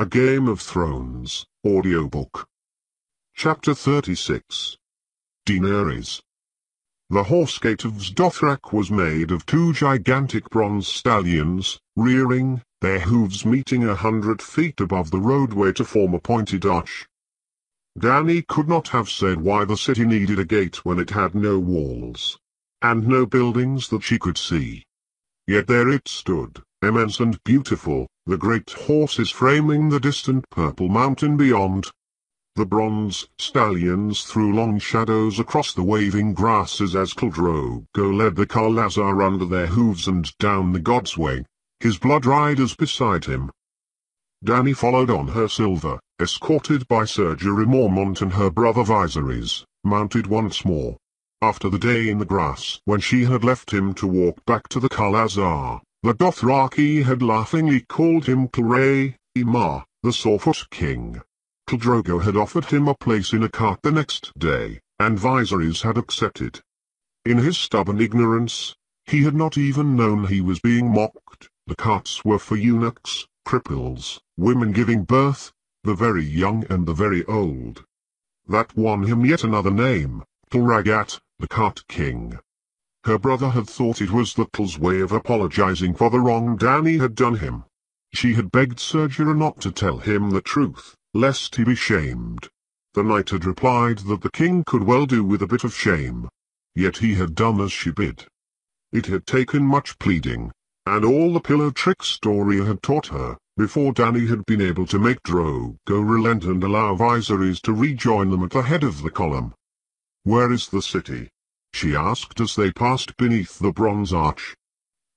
A Game of Thrones, audiobook. Chapter 36. Daenerys. The horse gate of Zdothrak was made of two gigantic bronze stallions, rearing, their hooves meeting a hundred feet above the roadway to form a pointed arch. Danny could not have said why the city needed a gate when it had no walls. And no buildings that she could see. Yet there it stood, immense and beautiful, the great horse is framing the distant purple mountain beyond. The bronze stallions threw long shadows across the waving grasses as Go led the Calazar under their hooves and down the god's way, his blood riders beside him. Danny followed on her silver, escorted by Sergery Mormont and her brother Visories, mounted once more. After the day in the grass when she had left him to walk back to the Calazar. The Dothraki had laughingly called him Klray, Imar, the Sawfoot King. Kldrogo had offered him a place in a cart the next day, and Viserys had accepted. In his stubborn ignorance, he had not even known he was being mocked. The carts were for eunuchs, cripples, women giving birth, the very young and the very old. That won him yet another name, Turagat, the Cart King. Her brother had thought it was Little's way of apologizing for the wrong Danny had done him. She had begged Sergio not to tell him the truth, lest he be shamed. The knight had replied that the king could well do with a bit of shame. Yet he had done as she bid. It had taken much pleading, and all the pillow tricks Doria had taught her, before Danny had been able to make Drogo relent and allow Viserys to rejoin them at the head of the column. Where is the city? she asked as they passed beneath the bronze arch.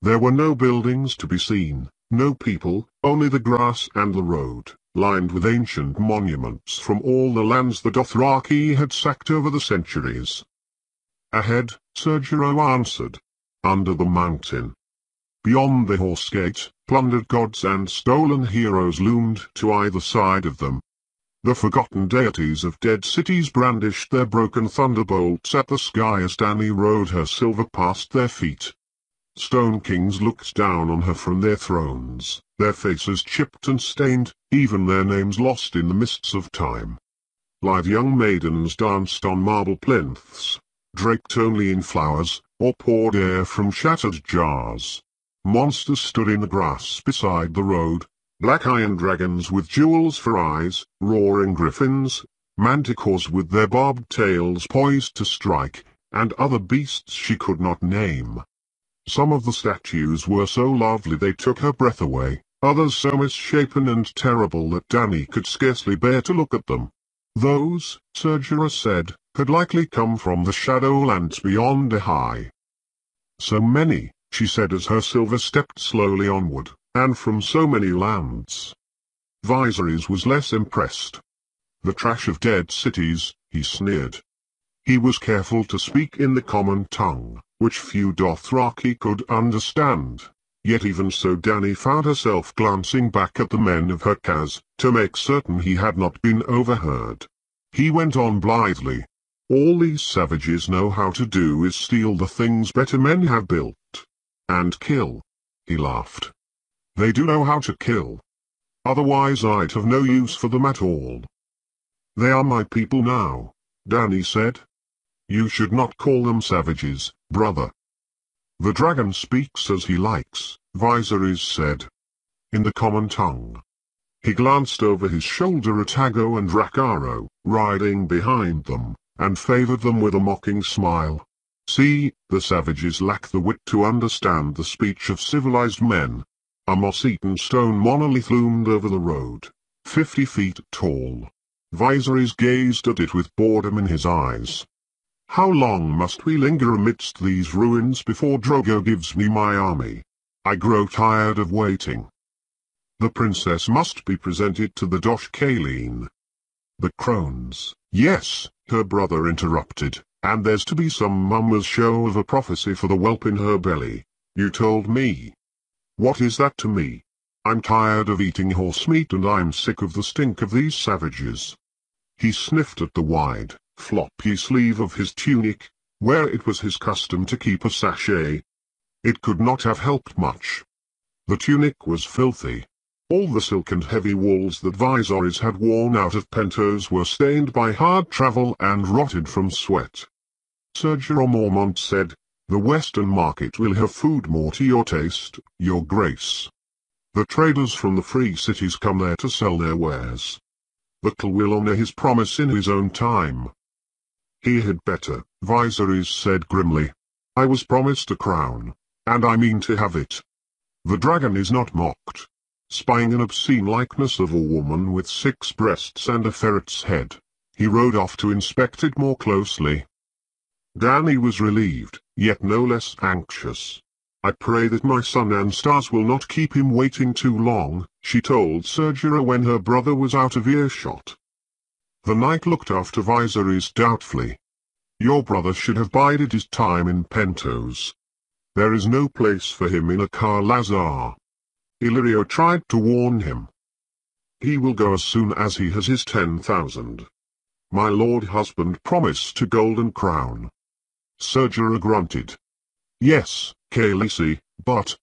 There were no buildings to be seen, no people, only the grass and the road, lined with ancient monuments from all the lands the Dothraki had sacked over the centuries. Ahead, Sergio answered. Under the mountain. Beyond the horse gate, plundered gods and stolen heroes loomed to either side of them, the forgotten deities of dead cities brandished their broken thunderbolts at the sky as Danny rode her silver past their feet. Stone kings looked down on her from their thrones, their faces chipped and stained, even their names lost in the mists of time. Live young maidens danced on marble plinths, draped only in flowers, or poured air from shattered jars. Monsters stood in the grass beside the road, black iron dragons with jewels for eyes, roaring griffins, manticores with their barbed tails poised to strike, and other beasts she could not name. Some of the statues were so lovely they took her breath away, others so misshapen and terrible that Danny could scarcely bear to look at them. Those, Sergira said, had likely come from the shadowlands beyond high. So many, she said as her silver stepped slowly onward and from so many lands. Viserys was less impressed. The trash of dead cities, he sneered. He was careful to speak in the common tongue, which few Dothraki could understand, yet even so Danny found herself glancing back at the men of Kaz, to make certain he had not been overheard. He went on blithely. All these savages know how to do is steal the things better men have built. And kill. He laughed. They do know how to kill. Otherwise I'd have no use for them at all. They are my people now, Danny said. You should not call them savages, brother. The dragon speaks as he likes, Viserys said. In the common tongue. He glanced over his shoulder at Ago and Rakaro, riding behind them, and favored them with a mocking smile. See, the savages lack the wit to understand the speech of civilized men, a moss-eaten stone monolith loomed over the road, fifty feet tall. Viserys gazed at it with boredom in his eyes. How long must we linger amidst these ruins before Drogo gives me my army? I grow tired of waiting. The princess must be presented to the Dosh Kaleen. The crones. Yes, her brother interrupted, and there's to be some mummer's show of a prophecy for the whelp in her belly. You told me. What is that to me? I'm tired of eating horse meat and I'm sick of the stink of these savages. He sniffed at the wide, floppy sleeve of his tunic, where it was his custom to keep a sachet. It could not have helped much. The tunic was filthy. All the silk and heavy wools that Visoris had worn out of Pentos were stained by hard travel and rotted from sweat. Sir Jerome Ormond said, the Western market will have food more to your taste, your grace. The traders from the free cities come there to sell their wares. The Kel will honor his promise in his own time. He had better, viserys said grimly. I was promised a crown, and I mean to have it. The dragon is not mocked. Spying an obscene likeness of a woman with six breasts and a ferret's head, he rode off to inspect it more closely. Danny was relieved, yet no less anxious. I pray that my son and stars will not keep him waiting too long, she told Sergira when her brother was out of earshot. The knight looked after Viserys doubtfully. Your brother should have bided his time in Pentos. There is no place for him in a car Lazar. Illyrio tried to warn him. He will go as soon as he has his ten thousand. My lord husband promised a golden crown. Sergera grunted. Yes, Khaleesi, but...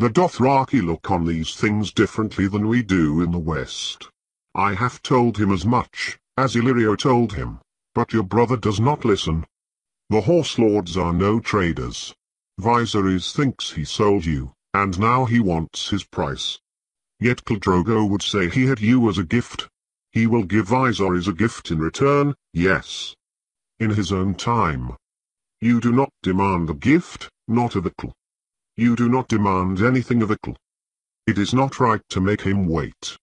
The Dothraki look on these things differently than we do in the West. I have told him as much, as Illyrio told him, but your brother does not listen. The horse lords are no traders. Viserys thinks he sold you, and now he wants his price. Yet Cladrogo would say he had you as a gift. He will give Viserys a gift in return, yes. In his own time. You do not demand a gift, not a vittle. You do not demand anything of vittle. It is not right to make him wait.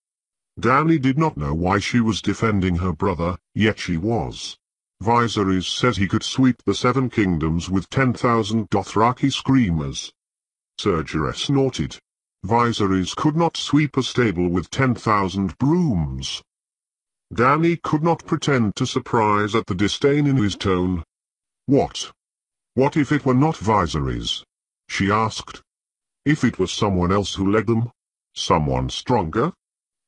Danny did not know why she was defending her brother, yet she was. Viserys said he could sweep the Seven Kingdoms with 10,000 Dothraki screamers. Sergera snorted. Viserys could not sweep a stable with 10,000 brooms. Danny could not pretend to surprise at the disdain in his tone. What? What if it were not visories? She asked. If it was someone else who led them? Someone stronger?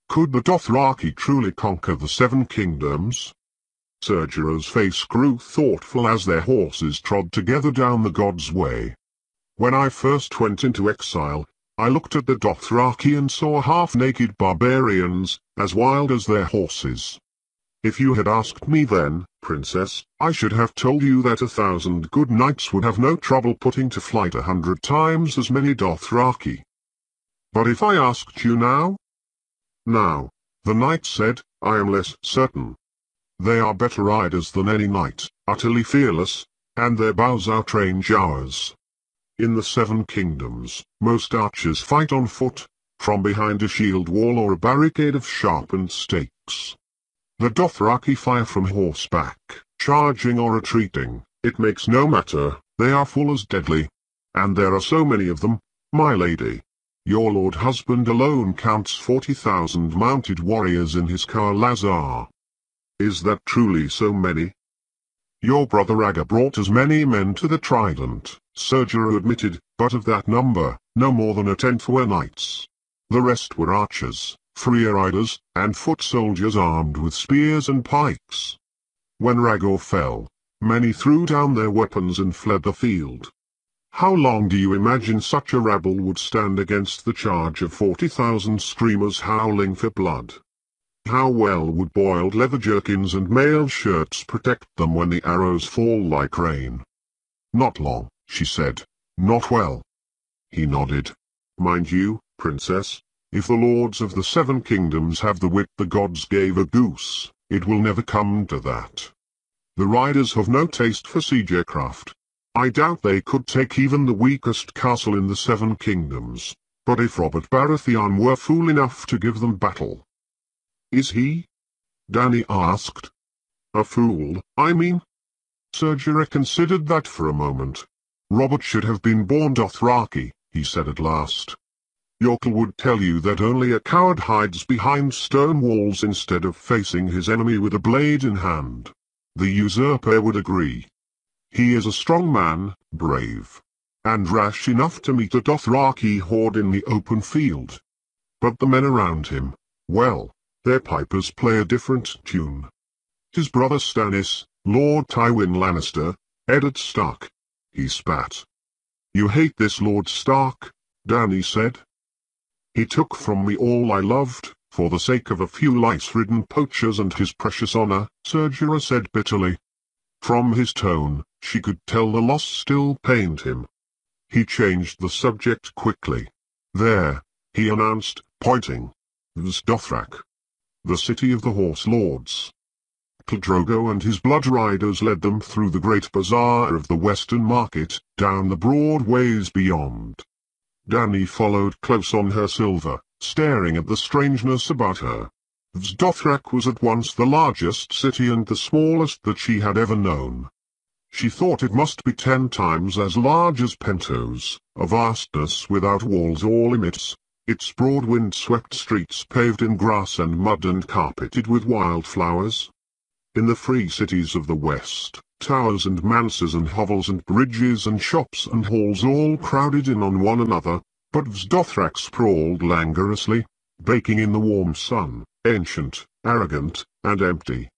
Could the Dothraki truly conquer the Seven Kingdoms? Sergira's face grew thoughtful as their horses trod together down the god's way. When I first went into exile, I looked at the Dothraki and saw half-naked barbarians, as wild as their horses. If you had asked me then, princess, I should have told you that a thousand good knights would have no trouble putting to flight a hundred times as many Dothraki. But if I asked you now? Now, the knight said, I am less certain. They are better riders than any knight, utterly fearless, and their bows outrange ours. In the Seven Kingdoms, most archers fight on foot, from behind a shield wall or a barricade of sharpened stakes. The Dothraki fire from horseback, charging or retreating, it makes no matter, they are full as deadly. And there are so many of them, my lady. Your lord husband alone counts 40,000 mounted warriors in his car Lazar. Is that truly so many? Your brother Aga brought as many men to the Trident, Sergio admitted, but of that number, no more than a tenth were knights. The rest were archers free riders, and foot soldiers armed with spears and pikes. When Ragor fell, many threw down their weapons and fled the field. How long do you imagine such a rabble would stand against the charge of 40,000 screamers howling for blood? How well would boiled leather jerkins and mail shirts protect them when the arrows fall like rain? Not long, she said. Not well. He nodded. Mind you, princess, if the lords of the seven kingdoms have the whip the gods gave a goose, it will never come to that. The riders have no taste for siege craft. I doubt they could take even the weakest castle in the seven kingdoms, but if Robert Baratheon were fool enough to give them battle. Is he? Danny asked. A fool, I mean? Sergira considered that for a moment. Robert should have been born Dothraki, he said at last. Yorkel would tell you that only a coward hides behind stone walls instead of facing his enemy with a blade in hand. The usurper would agree. He is a strong man, brave, and rash enough to meet a Dothraki horde in the open field. But the men around him, well, their pipers play a different tune. His brother Stannis, Lord Tywin Lannister, Eddard Stark. He spat. You hate this Lord Stark, Danny said. He took from me all I loved, for the sake of a few lice-ridden poachers and his precious honor, Sergera said bitterly. From his tone, she could tell the loss still pained him. He changed the subject quickly. There, he announced, pointing. Zdothrak. The city of the horse lords. Cladrogo and his blood riders led them through the great bazaar of the western market, down the broad ways beyond. Danny followed close on her silver, staring at the strangeness about her. Vzdothrek was at once the largest city and the smallest that she had ever known. She thought it must be ten times as large as Pentos, a vastness without walls or limits, its broad wind-swept streets paved in grass and mud and carpeted with wildflowers. In the free cities of the West, towers and manses and hovels and bridges and shops and halls all crowded in on one another, but Vsdothrak sprawled languorously, baking in the warm sun, ancient, arrogant, and empty.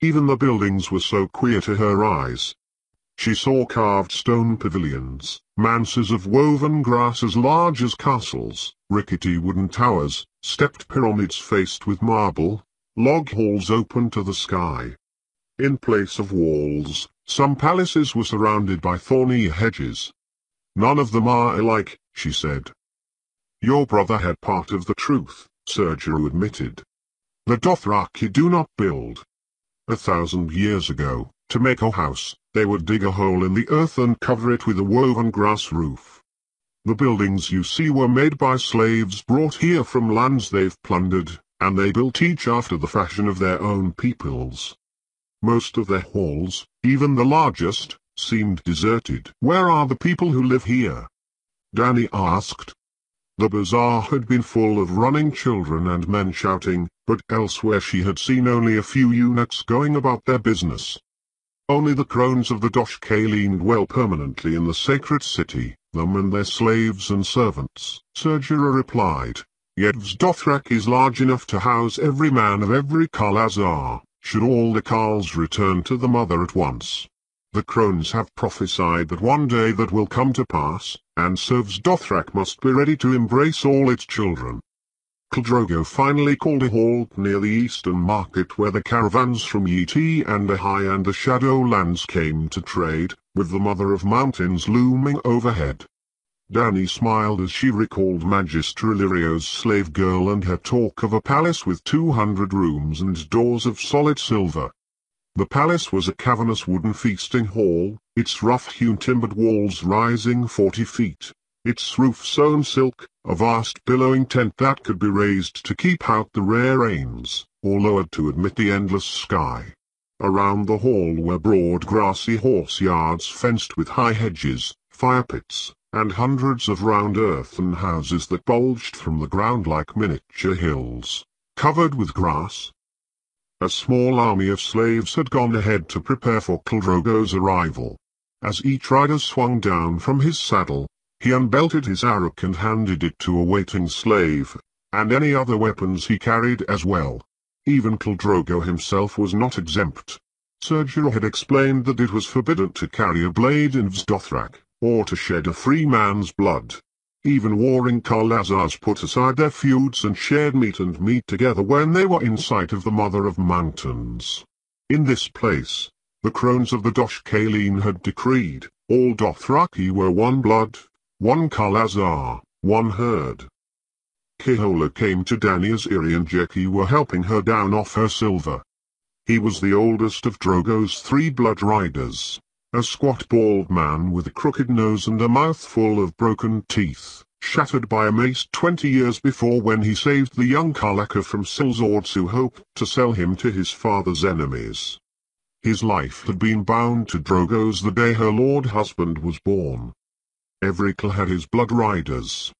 Even the buildings were so queer to her eyes. She saw carved stone pavilions, manses of woven grass as large as castles, rickety wooden towers, stepped pyramids faced with marble, log halls open to the sky, in place of walls, some palaces were surrounded by thorny hedges. None of them are alike, she said. Your brother had part of the truth, Sergio admitted. The Dothraki do not build. A thousand years ago, to make a house, they would dig a hole in the earth and cover it with a woven grass roof. The buildings you see were made by slaves brought here from lands they've plundered, and they built each after the fashion of their own peoples. Most of their halls, even the largest, seemed deserted. Where are the people who live here? Danny asked. The bazaar had been full of running children and men shouting, but elsewhere she had seen only a few eunuchs going about their business. Only the crones of the Doshke leaned well permanently in the sacred city, them and their slaves and servants. Sergira replied, Yet Dothrak is large enough to house every man of every Kalazar. Should all the Carls return to the mother at once? The crones have prophesied that one day that will come to pass, and Serv's Dothrak must be ready to embrace all its children. Kldrogo finally called a halt near the eastern market where the caravans from Yeti and the High and the Shadowlands came to trade, with the Mother of Mountains looming overhead. Danny smiled as she recalled Magistrilirio's slave girl and her talk of a palace with 200 rooms and doors of solid silver. The palace was a cavernous wooden feasting hall, its rough-hewn timbered walls rising 40 feet, its roof sewn silk, a vast billowing tent that could be raised to keep out the rare rains, or lowered to admit the endless sky. Around the hall were broad grassy horse yards fenced with high hedges, fire pits, and hundreds of round earthen houses that bulged from the ground like miniature hills, covered with grass. A small army of slaves had gone ahead to prepare for Kildrogo's arrival. As each rider swung down from his saddle, he unbelted his arak and handed it to a waiting slave, and any other weapons he carried as well. Even Kildrogo himself was not exempt. Sergio had explained that it was forbidden to carry a blade in Vzdothrak, or to shed a free man's blood. Even warring Kalazars put aside their feuds and shared meat and meat together when they were in sight of the Mother of Mountains. In this place, the crones of the Doshkaline had decreed, all Dothraki were one blood, one Kalazar, one herd. Kehola came to Dany as Iri and Jeki were helping her down off her silver. He was the oldest of Drogo's three blood riders. A squat bald man with a crooked nose and a mouth full of broken teeth, shattered by a mace twenty years before when he saved the young Karlaka from swords who hoped to sell him to his father's enemies. His life had been bound to Drogo's the day her lord husband was born. Every had his blood riders.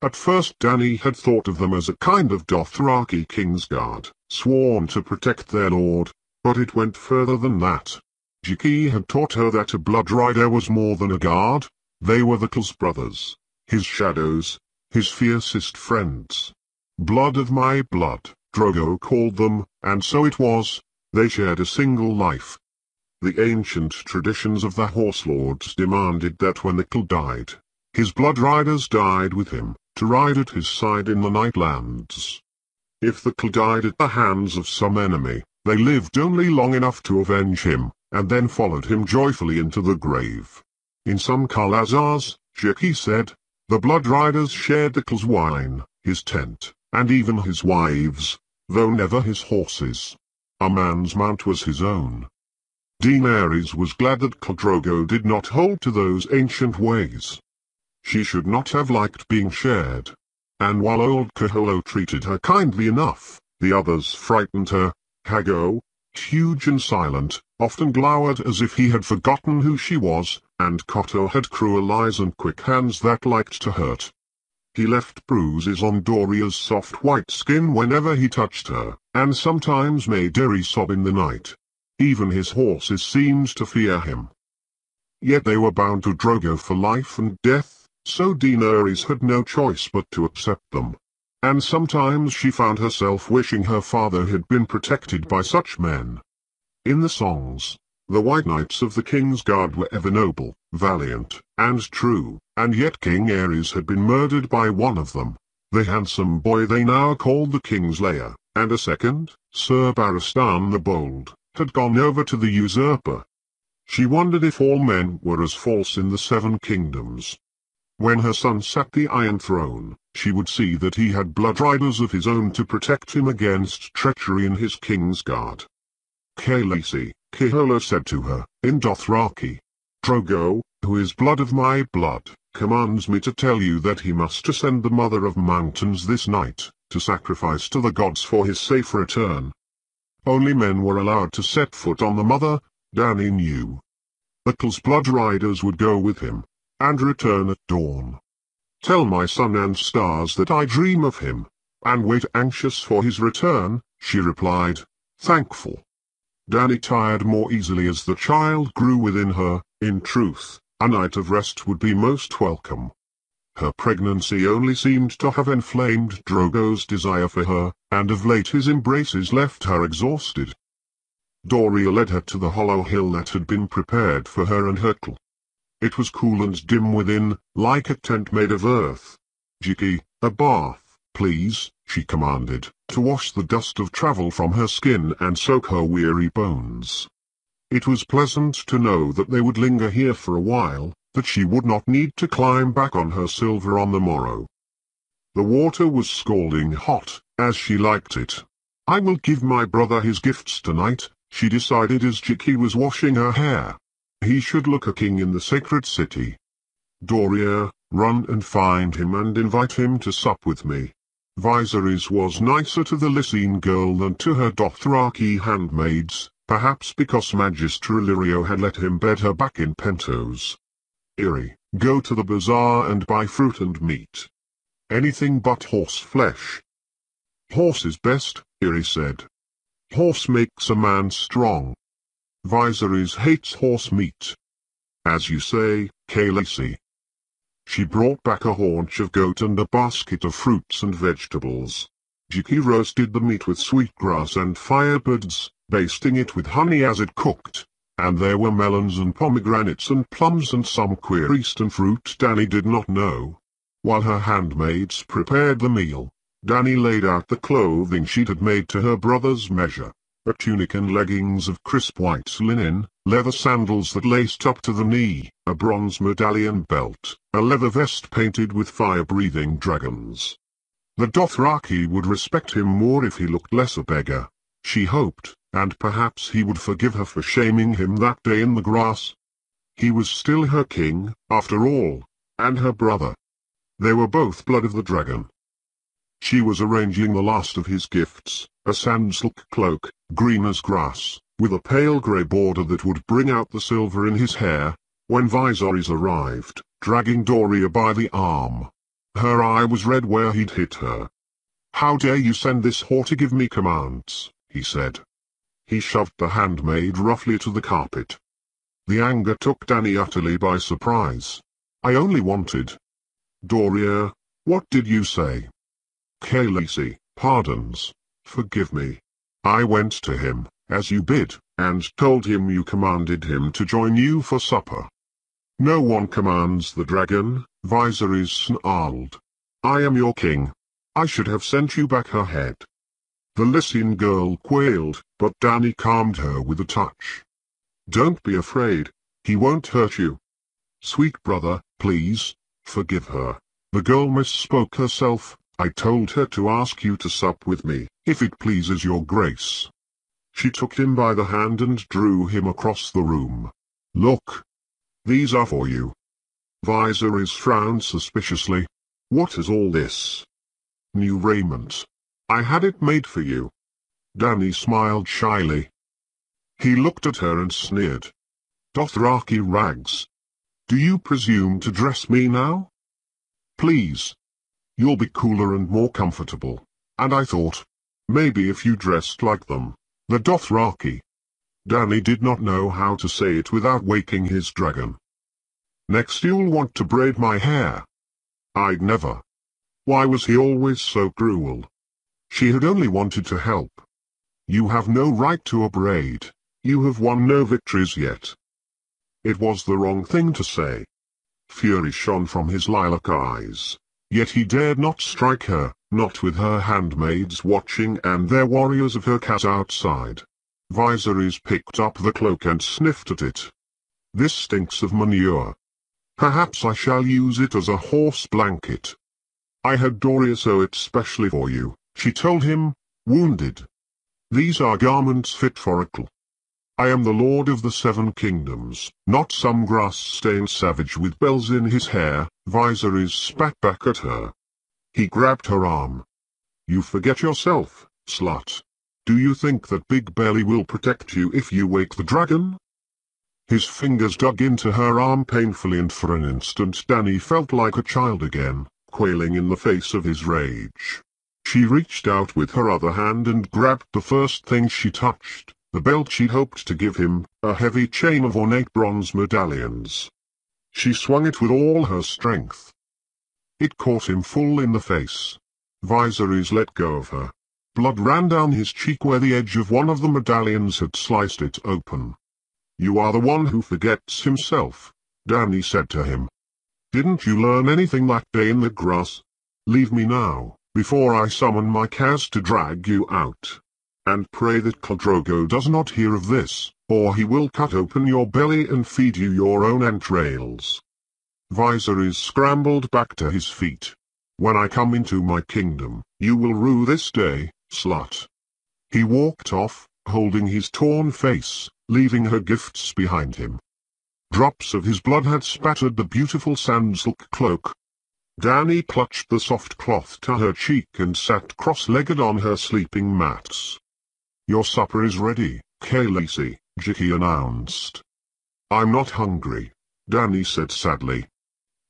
At first Danny had thought of them as a kind of Dothraki Kingsguard, sworn to protect their lord, but it went further than that. Jiki had taught her that a Blood Rider was more than a guard, they were the Kals brothers, his shadows, his fiercest friends. Blood of my blood, Drogo called them, and so it was, they shared a single life. The ancient traditions of the Horse Lords demanded that when the Kal died, his Blood Riders died with him, to ride at his side in the Nightlands. If the Kal died at the hands of some enemy, they lived only long enough to avenge him, and then followed him joyfully into the grave. In some Kalazars, Shiki said, the Blood Riders shared the wine, his tent, and even his wives, though never his horses. A man's mount was his own. Dean Ares was glad that Cladrogo did not hold to those ancient ways. She should not have liked being shared. And while old Kaholo treated her kindly enough, the others frightened her. Hago, huge and silent, often glowered as if he had forgotten who she was, and Cotto had cruel eyes and quick hands that liked to hurt. He left bruises on Doria's soft white skin whenever he touched her, and sometimes made Eri sob in the night. Even his horses seemed to fear him. Yet they were bound to Drogo for life and death, so Daenerys had no choice but to accept them and sometimes she found herself wishing her father had been protected by such men. In the songs, the White Knights of the King's Guard were ever noble, valiant, and true, and yet King Ares had been murdered by one of them, the handsome boy they now called the Kingslayer, and a second, Sir Baristan the Bold, had gone over to the usurper. She wondered if all men were as false in the Seven Kingdoms. When her son sat the Iron Throne, she would see that he had blood riders of his own to protect him against treachery in his king's guard. Kaelasi, Kehola said to her, in Dothraki. Drogo, who is blood of my blood, commands me to tell you that he must ascend the Mother of Mountains this night, to sacrifice to the gods for his safe return. Only men were allowed to set foot on the Mother, Danny knew. Buckle's blood riders would go with him, and return at dawn. Tell my son and stars that I dream of him, and wait anxious for his return, she replied, thankful. Danny tired more easily as the child grew within her, in truth, a night of rest would be most welcome. Her pregnancy only seemed to have inflamed Drogo's desire for her, and of late his embraces left her exhausted. Doria led her to the hollow hill that had been prepared for her and Hertel. It was cool and dim within, like a tent made of earth. Jiki, a bath, please, she commanded, to wash the dust of travel from her skin and soak her weary bones. It was pleasant to know that they would linger here for a while, that she would not need to climb back on her silver on the morrow. The water was scalding hot, as she liked it. I will give my brother his gifts tonight, she decided as Jiki was washing her hair. He should look a king in the sacred city. Doria, run and find him and invite him to sup with me. Viserys was nicer to the Lysine girl than to her Dothraki handmaids, perhaps because Magister Illyrio had let him bed her back in Pentos. Iri, go to the bazaar and buy fruit and meat. Anything but horse flesh. Horse is best, Iri said. Horse makes a man strong. Viserys hates horse meat. As you say, Kay She brought back a haunch of goat and a basket of fruits and vegetables. Jiki roasted the meat with sweetgrass and firebirds, basting it with honey as it cooked, and there were melons and pomegranates and plums and some queer eastern fruit Danny did not know. While her handmaids prepared the meal, Danny laid out the clothing she had made to her brother's measure a tunic and leggings of crisp white linen, leather sandals that laced up to the knee, a bronze medallion belt, a leather vest painted with fire-breathing dragons. The Dothraki would respect him more if he looked less a beggar, she hoped, and perhaps he would forgive her for shaming him that day in the grass. He was still her king, after all, and her brother. They were both blood of the dragon. She was arranging the last of his gifts, a sand silk cloak, green as grass, with a pale grey border that would bring out the silver in his hair, when Visoris arrived, dragging Doria by the arm. Her eye was red where he'd hit her. How dare you send this whore to give me commands, he said. He shoved the handmaid roughly to the carpet. The anger took Danny utterly by surprise. I only wanted... Doria, what did you say? Khaleesi, pardons, forgive me, I went to him, as you bid, and told him you commanded him to join you for supper. No one commands the dragon, Viserys snarled. I am your king. I should have sent you back her head. The Lycian girl quailed, but Danny calmed her with a touch. Don't be afraid, he won't hurt you. Sweet brother, please, forgive her. The girl misspoke herself, I told her to ask you to sup with me, if it pleases your grace. She took him by the hand and drew him across the room. Look. These are for you. Visor is frowned suspiciously. What is all this? New raiment. I had it made for you. Danny smiled shyly. He looked at her and sneered. Dothraki rags. Do you presume to dress me now? Please, you'll be cooler and more comfortable. And I thought, maybe if you dressed like them, the Dothraki. Danny did not know how to say it without waking his dragon. Next you'll want to braid my hair. I'd never. Why was he always so cruel? She had only wanted to help. You have no right to a braid. You have won no victories yet. It was the wrong thing to say. Fury shone from his lilac eyes, Yet he dared not strike her, not with her handmaids watching and their warriors of her cas outside. Viserys picked up the cloak and sniffed at it. This stinks of manure. Perhaps I shall use it as a horse blanket. I had Doria sew it specially for you, she told him, wounded. These are garments fit for a cl I am the lord of the seven kingdoms, not some grass-stained savage with bells in his hair, visories spat back at her. He grabbed her arm. You forget yourself, slut. Do you think that Big Belly will protect you if you wake the dragon? His fingers dug into her arm painfully and for an instant Danny felt like a child again, quailing in the face of his rage. She reached out with her other hand and grabbed the first thing she touched. The belt she hoped to give him, a heavy chain of ornate bronze medallions. She swung it with all her strength. It caught him full in the face. Visories let go of her. Blood ran down his cheek where the edge of one of the medallions had sliced it open. You are the one who forgets himself, Danny said to him. Didn't you learn anything that day in the grass? Leave me now, before I summon my cas to drag you out and pray that Caldrogo does not hear of this, or he will cut open your belly and feed you your own entrails. Viserys scrambled back to his feet. When I come into my kingdom, you will rue this day, slut. He walked off, holding his torn face, leaving her gifts behind him. Drops of his blood had spattered the beautiful sand silk cloak. Danny clutched the soft cloth to her cheek and sat cross-legged on her sleeping mats. Your supper is ready, Lacey, Jiki announced. I'm not hungry, Danny said sadly.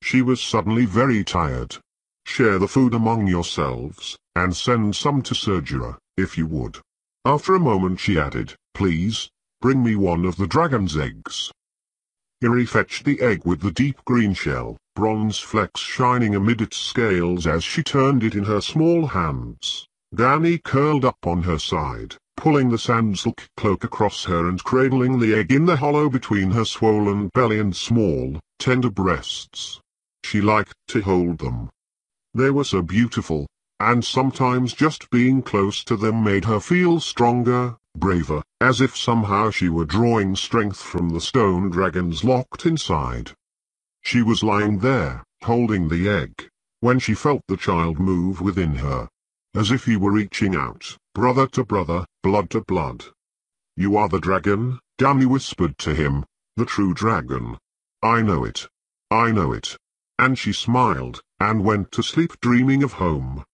She was suddenly very tired. Share the food among yourselves, and send some to Sergira, if you would. After a moment she added, please, bring me one of the dragon's eggs. Iri fetched the egg with the deep green shell, bronze flecks shining amid its scales as she turned it in her small hands. Danny curled up on her side, pulling the samsilk cloak across her and cradling the egg in the hollow between her swollen belly and small, tender breasts. She liked to hold them. They were so beautiful, and sometimes just being close to them made her feel stronger, braver, as if somehow she were drawing strength from the stone dragons locked inside. She was lying there, holding the egg, when she felt the child move within her, as if he were reaching out brother to brother, blood to blood. You are the dragon, Danny whispered to him, the true dragon. I know it. I know it. And she smiled, and went to sleep dreaming of home.